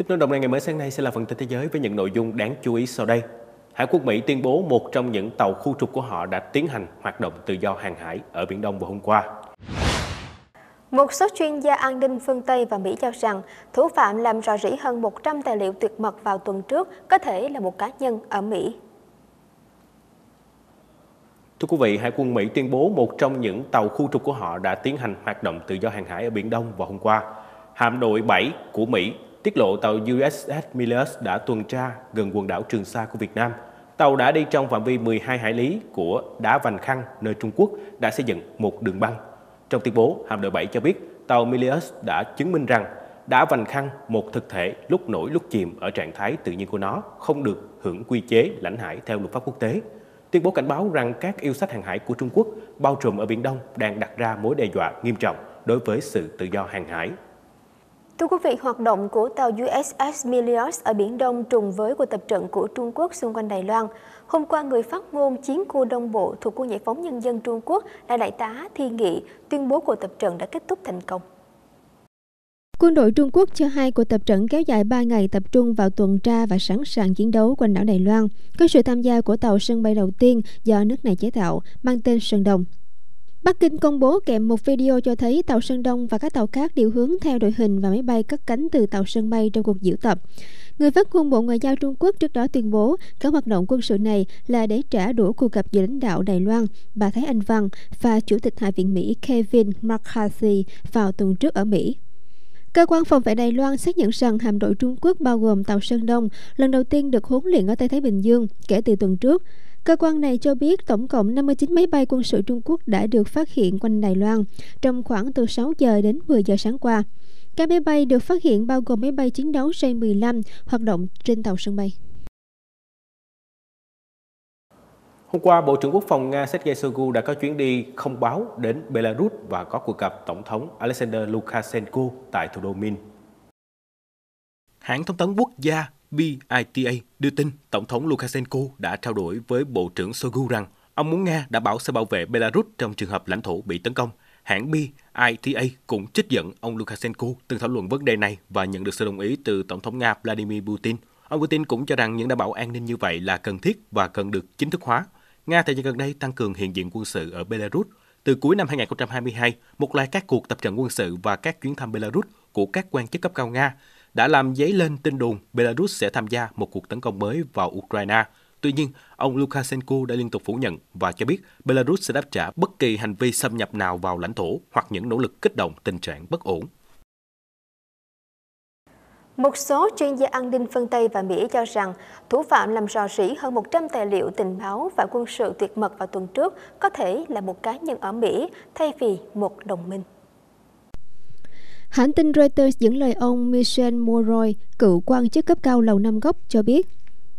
Tiếp nối đồng nay ngày mới sáng nay sẽ là phần tin thế giới với những nội dung đáng chú ý sau đây. Hải quân Mỹ tuyên bố một trong những tàu khu trục của họ đã tiến hành hoạt động tự do hàng hải ở Biển Đông vào hôm qua. Một số chuyên gia an ninh phương Tây và Mỹ cho rằng thủ phạm làm rò rỉ hơn 100 tài liệu tuyệt mật vào tuần trước có thể là một cá nhân ở Mỹ. Thưa quý vị, Hải quân Mỹ tuyên bố một trong những tàu khu trục của họ đã tiến hành hoạt động tự do hàng hải ở Biển Đông vào hôm qua. Hạm đội 7 của Mỹ tiết lộ tàu USS Milius đã tuần tra gần quần đảo Trường Sa của Việt Nam. Tàu đã đi trong phạm vi 12 hải lý của đá Vành Khăn, nơi Trung Quốc đã xây dựng một đường băng. Trong tuyên bố, hạm đội 7 cho biết tàu Milius đã chứng minh rằng đá Vành Khăn, một thực thể lúc nổi lúc chìm ở trạng thái tự nhiên của nó, không được hưởng quy chế lãnh hải theo luật pháp quốc tế. Tuyên bố cảnh báo rằng các yêu sách hàng hải của Trung Quốc bao trùm ở Biển Đông đang đặt ra mối đe dọa nghiêm trọng đối với sự tự do hàng hải Thưa quý vị, hoạt động của tàu USS Milios ở Biển Đông trùng với cuộc tập trận của Trung Quốc xung quanh Đài Loan. Hôm qua, người phát ngôn chiến khu Đông Bộ thuộc quân giải phóng nhân dân Trung Quốc là đại tá Thi Nghị tuyên bố cuộc tập trận đã kết thúc thành công. Quân đội Trung Quốc cho hai cuộc tập trận kéo dài 3 ngày tập trung vào tuần tra và sẵn sàng chiến đấu quanh đảo Đài Loan, có sự tham gia của tàu sân bay đầu tiên do nước này chế tạo, mang tên Sơn Đông. Bắc Kinh công bố kèm một video cho thấy tàu Sơn Đông và các tàu khác điều hướng theo đội hình và máy bay cất cánh từ tàu sân bay trong cuộc diễn tập. Người phát ngôn Bộ Ngoại giao Trung Quốc trước đó tuyên bố các hoạt động quân sự này là để trả đũa cuộc gặp giữa lãnh đạo Đài Loan, bà Thái Anh Văn và Chủ tịch Hạ viện Mỹ Kevin McCarthy vào tuần trước ở Mỹ. Cơ quan phòng vệ Đài Loan xác nhận rằng hạm đội Trung Quốc bao gồm tàu Sơn Đông lần đầu tiên được huấn luyện ở Tây Thái Bình Dương kể từ tuần trước. Cơ quan này cho biết tổng cộng 59 máy bay quân sự Trung Quốc đã được phát hiện quanh Đài Loan trong khoảng từ 6 giờ đến 10 giờ sáng qua. Các máy bay được phát hiện bao gồm máy bay chiến đấu J-15 hoạt động trên tàu sân bay. Hôm qua, Bộ trưởng Quốc phòng Nga Sergei Shoigu đã có chuyến đi không báo đến Belarus và có cuộc gặp Tổng thống Alexander Lukashenko tại thủ đô Minsk. Hãng thông tấn quốc gia PITA đưa tin Tổng thống Lukashenko đã trao đổi với Bộ trưởng Shoigu rằng ông muốn Nga đã bảo sẽ bảo vệ Belarus trong trường hợp lãnh thổ bị tấn công. Hãng PITA cũng trích dẫn ông Lukashenko từng thảo luận vấn đề này và nhận được sự đồng ý từ Tổng thống Nga Vladimir Putin. Ông Putin cũng cho rằng những đảm bảo an ninh như vậy là cần thiết và cần được chính thức hóa. Nga thời gian gần đây tăng cường hiện diện quân sự ở Belarus. Từ cuối năm 2022, một loạt các cuộc tập trận quân sự và các chuyến thăm Belarus của các quan chức cấp cao Nga đã làm dấy lên tin đồn Belarus sẽ tham gia một cuộc tấn công mới vào Ukraine. Tuy nhiên, ông Lukashenko đã liên tục phủ nhận và cho biết Belarus sẽ đáp trả bất kỳ hành vi xâm nhập nào vào lãnh thổ hoặc những nỗ lực kích động tình trạng bất ổn. Một số chuyên gia an ninh phương Tây và Mỹ cho rằng thủ phạm làm rò rỉ hơn 100 tài liệu tình báo và quân sự tuyệt mật vào tuần trước có thể là một cá nhân ở Mỹ thay vì một đồng minh. Hãng tin Reuters dẫn lời ông Michel Moroy, cựu quan chức cấp cao Lầu Năm Góc, cho biết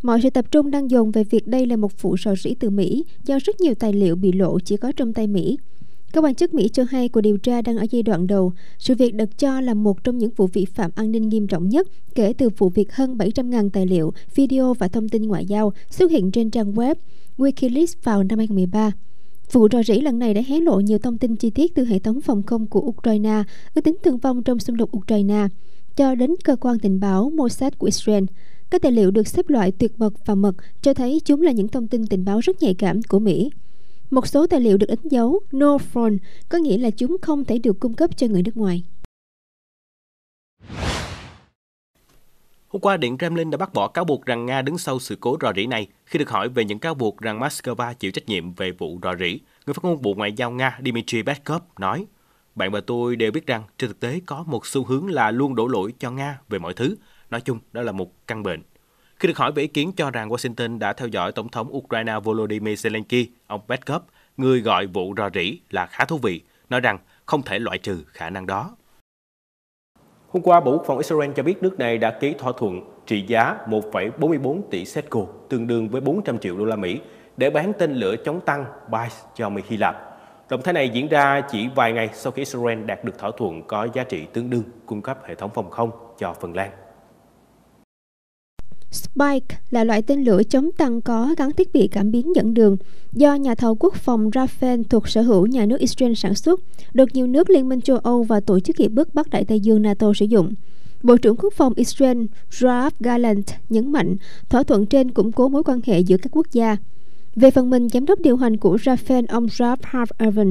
Mọi sự tập trung đang dồn về việc đây là một vụ rò rỉ từ Mỹ do rất nhiều tài liệu bị lộ chỉ có trong tay Mỹ. Các quan chức Mỹ cho hay cuộc điều tra đang ở giai đoạn đầu. Sự việc được cho là một trong những vụ vi phạm an ninh nghiêm trọng nhất kể từ vụ việc hơn 700.000 tài liệu, video và thông tin ngoại giao xuất hiện trên trang web Wikileaks vào năm 2013. Vụ rò rỉ lần này đã hé lộ nhiều thông tin chi tiết từ hệ thống phòng không của Ukraine, ước tính thương vong trong xung đột Ukraine, cho đến cơ quan tình báo Mossad của Israel. Các tài liệu được xếp loại tuyệt mật và mật cho thấy chúng là những thông tin tình báo rất nhạy cảm của Mỹ. Một số tài liệu được đánh dấu No Front có nghĩa là chúng không thể được cung cấp cho người nước ngoài. Hôm qua, Điện Kremlin đã bác bỏ cáo buộc rằng Nga đứng sau sự cố rò rỉ này khi được hỏi về những cáo buộc rằng Moscow chịu trách nhiệm về vụ rò rỉ. Người phát ngôn Bộ Ngoại giao Nga Dmitry Peskov nói, Bạn và tôi đều biết rằng trên thực tế có một xu hướng là luôn đổ lỗi cho Nga về mọi thứ. Nói chung, đó là một căn bệnh. Khi được hỏi về ý kiến cho rằng Washington đã theo dõi Tổng thống Ukraine Volodymyr Zelensky, ông Peskov, người gọi vụ rò rỉ là khá thú vị, nói rằng không thể loại trừ khả năng đó. Hôm qua, Bộ Quốc phòng Israel cho biết nước này đã ký thỏa thuận trị giá 1,44 tỷ shekel, tương đương với 400 triệu đô la Mỹ, để bán tên lửa chống tăng Bais cho Mỹ Hy Lạp. Động thái này diễn ra chỉ vài ngày sau khi Israel đạt được thỏa thuận có giá trị tương đương cung cấp hệ thống phòng không cho Phần Lan. Spike là loại tên lửa chống tăng có gắn thiết bị cảm biến dẫn đường do nhà thầu quốc phòng Rafael thuộc sở hữu nhà nước Israel sản xuất, được nhiều nước Liên minh châu Âu và Tổ chức Hiệp ước Bắc Đại Tây Dương NATO sử dụng. Bộ trưởng Quốc phòng Israel Joab Gallant nhấn mạnh thỏa thuận trên củng cố mối quan hệ giữa các quốc gia. Về phần mình, giám đốc điều hành của Rafael ông Rob Harvard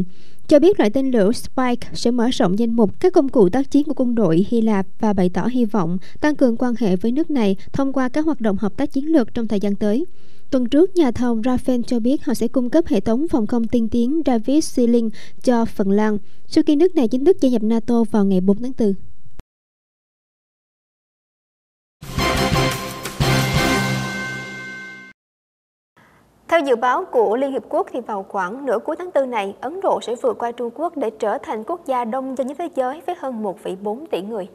cho biết loại tên lửa Spike sẽ mở rộng danh mục các công cụ tác chiến của quân đội Hy Lạp và bày tỏ hy vọng tăng cường quan hệ với nước này thông qua các hoạt động hợp tác chiến lược trong thời gian tới. Tuần trước, nhà thầu Rafael cho biết họ sẽ cung cấp hệ thống phòng không tiên tiến David Sealing cho Phần Lan sau khi nước này chính thức gia nhập NATO vào ngày 4 tháng 4. Theo dự báo của Liên Hiệp Quốc thì vào khoảng nửa cuối tháng 4 này, Ấn Độ sẽ vượt qua Trung Quốc để trở thành quốc gia đông dân nhất thế giới với hơn 1,4 tỷ người.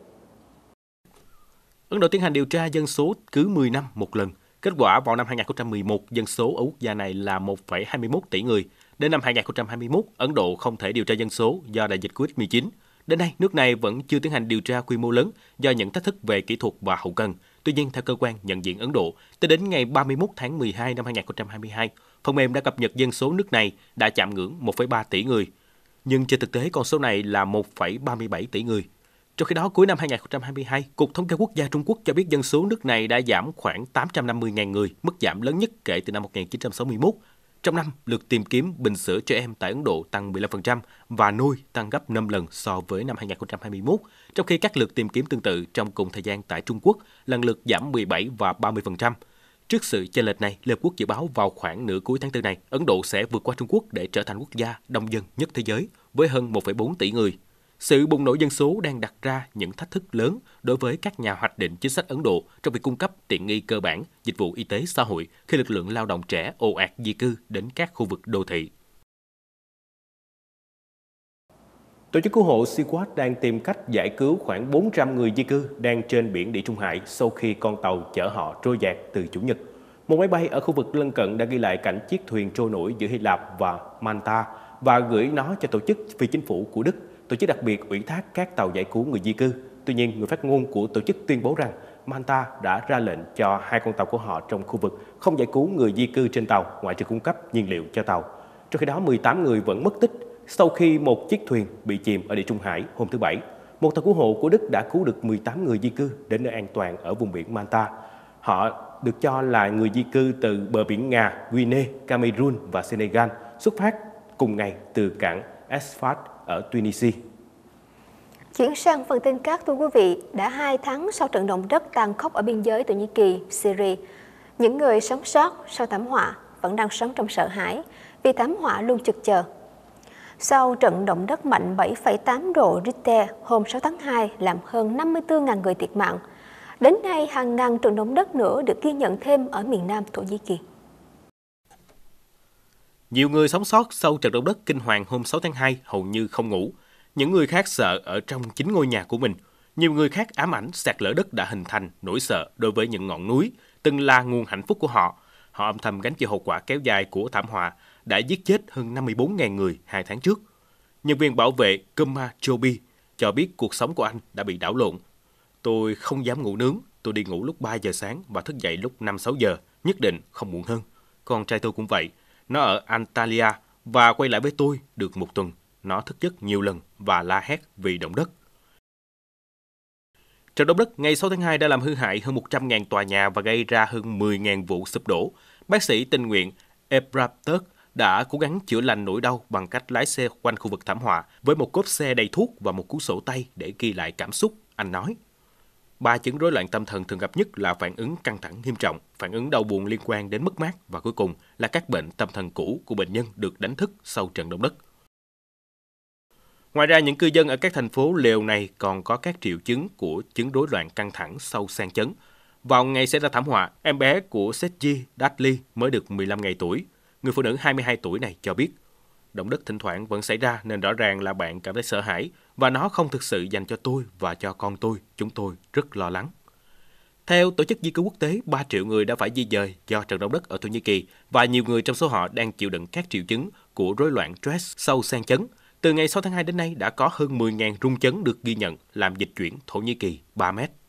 Ấn Độ tiến hành điều tra dân số cứ 10 năm một lần. Kết quả vào năm 2011, dân số ở quốc gia này là 1,21 tỷ người. Đến năm 2021, Ấn Độ không thể điều tra dân số do đại dịch COVID-19. Đến nay, nước này vẫn chưa tiến hành điều tra quy mô lớn do những thách thức về kỹ thuật và hậu cần. Tuy nhiên, theo cơ quan nhận diện Ấn Độ, tới đến ngày 31 tháng 12 năm 2022, phần mềm đã cập nhật dân số nước này đã chạm ngưỡng 1,3 tỷ người. Nhưng trên thực tế, con số này là 1,37 tỷ người. Trong khi đó, cuối năm 2022, Cục Thống kê Quốc gia Trung Quốc cho biết dân số nước này đã giảm khoảng 850.000 người, mức giảm lớn nhất kể từ năm 1961. Trong năm, lượt tìm kiếm bình sữa cho em tại Ấn Độ tăng 15% và nuôi tăng gấp 5 lần so với năm 2021, trong khi các lượt tìm kiếm tương tự trong cùng thời gian tại Trung Quốc lần lượt giảm 17 và 30%. Trước sự chênh lệch này, Liên Quốc dự báo vào khoảng nửa cuối tháng 4 này, Ấn Độ sẽ vượt qua Trung Quốc để trở thành quốc gia đông dân nhất thế giới với hơn 1,4 tỷ người sự bùng nổ dân số đang đặt ra những thách thức lớn đối với các nhà hoạch định chính sách Ấn Độ trong việc cung cấp tiện nghi cơ bản, dịch vụ y tế xã hội khi lực lượng lao động trẻ ồ ạt di cư đến các khu vực đô thị. Tổ chức cứu hộ Seawatch đang tìm cách giải cứu khoảng 400 người di cư đang trên biển Địa Trung Hải sau khi con tàu chở họ trôi dạt từ Chủ nhật. Một máy bay ở khu vực lân cận đã ghi lại cảnh chiếc thuyền trôi nổi giữa Hy Lạp và Manta và gửi nó cho tổ chức phi chính phủ của Đức – Tổ chức đặc biệt ủy thác các tàu giải cứu người di cư. Tuy nhiên, người phát ngôn của tổ chức tuyên bố rằng Manta đã ra lệnh cho hai con tàu của họ trong khu vực không giải cứu người di cư trên tàu ngoại trừ cung cấp nhiên liệu cho tàu. Trong khi đó, 18 người vẫn mất tích sau khi một chiếc thuyền bị chìm ở Địa Trung Hải hôm thứ Bảy. Một tàu cứu hộ của Đức đã cứu được 18 người di cư đến nơi an toàn ở vùng biển Manta Họ được cho là người di cư từ bờ biển Nga, Guinea, Cameroon và Senegal xuất phát cùng ngày từ cảng Esfat ở Tunisia. Chuyển sang phần tin khác thưa quý vị, đã 2 tháng sau trận động đất tàn khốc ở biên giới Thổ Nhĩ Kỳ, Syria, những người sống sót sau thảm họa vẫn đang sống trong sợ hãi vì thảm họa luôn trực chờ. Sau trận động đất mạnh 7,8 độ Richter hôm 6 tháng 2 làm hơn 54.000 người thiệt mạng, đến nay hàng ngàn trận động đất nữa được ghi nhận thêm ở miền Nam Thổ Nhĩ Kỳ. Nhiều người sống sót sau trận động đất kinh hoàng hôm 6 tháng 2 hầu như không ngủ. Những người khác sợ ở trong chính ngôi nhà của mình. Nhiều người khác ám ảnh sạt lở đất đã hình thành nỗi sợ đối với những ngọn núi, từng là nguồn hạnh phúc của họ. Họ âm thầm gánh chịu hậu quả kéo dài của thảm họa đã giết chết hơn 54.000 người hai tháng trước. Nhân viên bảo vệ Kuma Chobi cho biết cuộc sống của anh đã bị đảo lộn. Tôi không dám ngủ nướng, tôi đi ngủ lúc 3 giờ sáng và thức dậy lúc 5-6 giờ, nhất định không muộn hơn. Con trai tôi cũng vậy, nó ở Antalya và quay lại với tôi được một tuần. Nó thức giấc nhiều lần và la hét vì động đất. Trận động đất ngày 6 tháng 2 đã làm hư hại hơn 100.000 tòa nhà và gây ra hơn 10.000 vụ sụp đổ. Bác sĩ tình nguyện Ebraptert đã cố gắng chữa lành nỗi đau bằng cách lái xe quanh khu vực thảm họa với một cốp xe đầy thuốc và một cuốn sổ tay để ghi lại cảm xúc, anh nói. Ba chứng rối loạn tâm thần thường gặp nhất là phản ứng căng thẳng nghiêm trọng, phản ứng đau buồn liên quan đến mất mát và cuối cùng là các bệnh tâm thần cũ của bệnh nhân được đánh thức sau trận động đất. Ngoài ra, những cư dân ở các thành phố lều này còn có các triệu chứng của chứng rối loạn căng thẳng sau sang chấn. Vào ngày xảy ra thảm họa, em bé của Seji Dudley mới được 15 ngày tuổi. Người phụ nữ 22 tuổi này cho biết, động đất thỉnh thoảng vẫn xảy ra nên rõ ràng là bạn cảm thấy sợ hãi, và nó không thực sự dành cho tôi và cho con tôi, chúng tôi rất lo lắng. Theo Tổ chức Di cư Quốc tế, 3 triệu người đã phải di dời do trận động đất ở Thổ Nhĩ Kỳ và nhiều người trong số họ đang chịu đựng các triệu chứng của rối loạn stress sâu sang chấn. Từ ngày 6 tháng 2 đến nay đã có hơn 10.000 rung chấn được ghi nhận làm dịch chuyển Thổ Nhĩ Kỳ 3 mét.